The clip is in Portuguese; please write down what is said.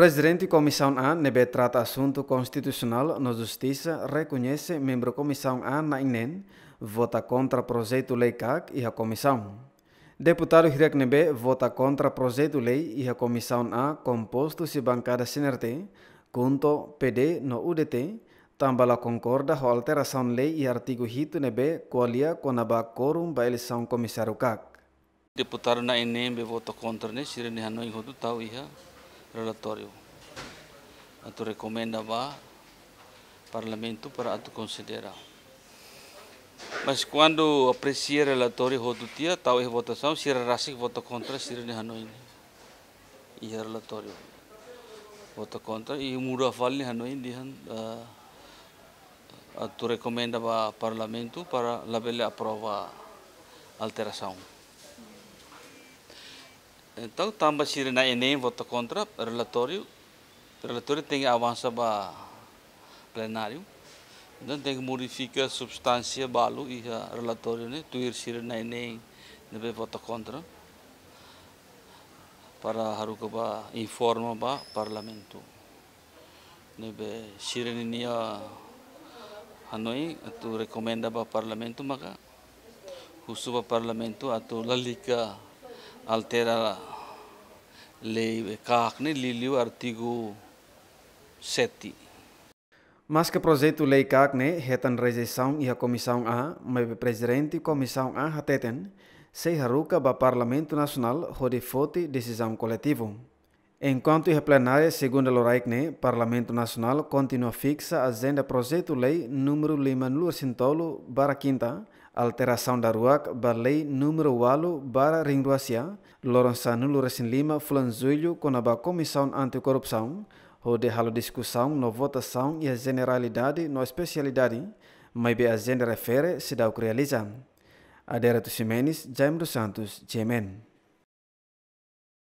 Presidente Comissão A, nebe trata assunto constitucional na Justiça, reconhece membro Comissão A na INEN, vota contra projeto lei CAC e a Comissão. Deputado Hirek Nebe vota contra projeto lei e a Comissão A composto se bancada CNRT, junto PD no UDT, também concorda com alteração lei e artigo hito nebe qualia a quórum para eleição comissário CAC. Deputado na INEN vota contra, né? Sirene Hanoi Rodu Tau, Iha relatório. ato recomenda ao Parlamento para ato considerar. Mas quando aprecia relatório do dia, tal é eh votação, se era Rasik vota contra, se era Hanoi. E é relatório. Vota contra e muda fala de Hanoi, de uh, tu recomenda ao Parlamento para labelar aprova alteração. Então, tamba se na Enem vota contra relatório, relatório tem avança para plenário. Então, tem que modificar substância, balo e a relatório, né? Tuir se na Enem, deve vota contra. Para haruka ba informa ba parlamento. Nebe sirene niya Hanoi tu recomenda ba parlamento maka husu ba parlamento atau lalika altera lei kakni liliu artigo 7. Mas que projeto lei kakne retan rejeição e a comissão A, mas presidente e comissão A hateten, se haruka ba parlamento nacional rode fote decisão coletivo. Enquanto é a plenária Loraicne, né, o parlamento nacional continua fixa a agenda projeto lei número 5 sintolo para quinta, alteração da rua Barley número 8 barra Rinduacia, Lorenzano Luresin Lima Fulanzulho com a Comissão Anticorrupção, onde a discussão na votação e a generalidade na especialidade, mas a agenda refere se dá o que realiza. Aderato Ximenes, Jaime dos Santos, Gemen.